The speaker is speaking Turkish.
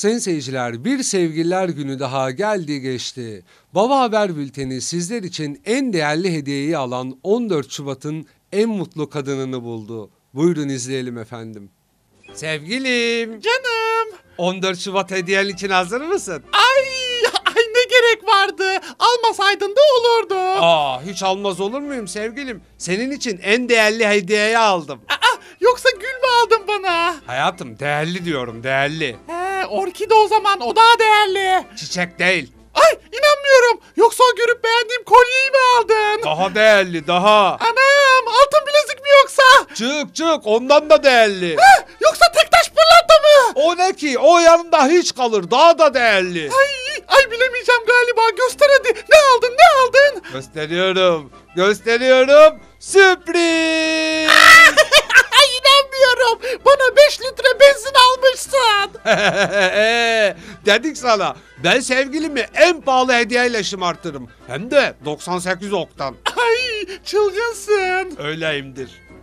Sayın seyirciler bir sevgililer günü daha geldi geçti. Baba Haber Bülteni sizler için en değerli hediyeyi alan 14 Şubat'ın en mutlu kadınını buldu. Buyurun izleyelim efendim. Sevgilim. Canım. 14 Şubat hediyen için hazır mısın? Ay, ay ne gerek vardı. Almasaydın da olurdu. Aa hiç almaz olur muyum sevgilim? Senin için en değerli hediyeyi aldım. Aa, yoksa gül mü aldın bana? Hayatım değerli diyorum değerli. He orkide o zaman o daha değerli. Çiçek değil. Ay inanmıyorum. Yoksa görüp beğendiğim kolyeyi mi aldın? Daha değerli daha. Anam altın bilezik mi yoksa? Çık çık ondan da değerli. Ha, yoksa tek taş pırlanta mı? O ne ki o yanında hiç kalır daha da değerli. Ay, ay bilemeyeceğim galiba göster hadi. Ne aldın ne aldın? Gösteriyorum gösteriyorum. Sürpriz. Ee, dedik sana ben sevgilimi en pahalı hediyeyle şımartırım. Hem de 98 oktan. Ay çılgınsın. Öyleyimdir.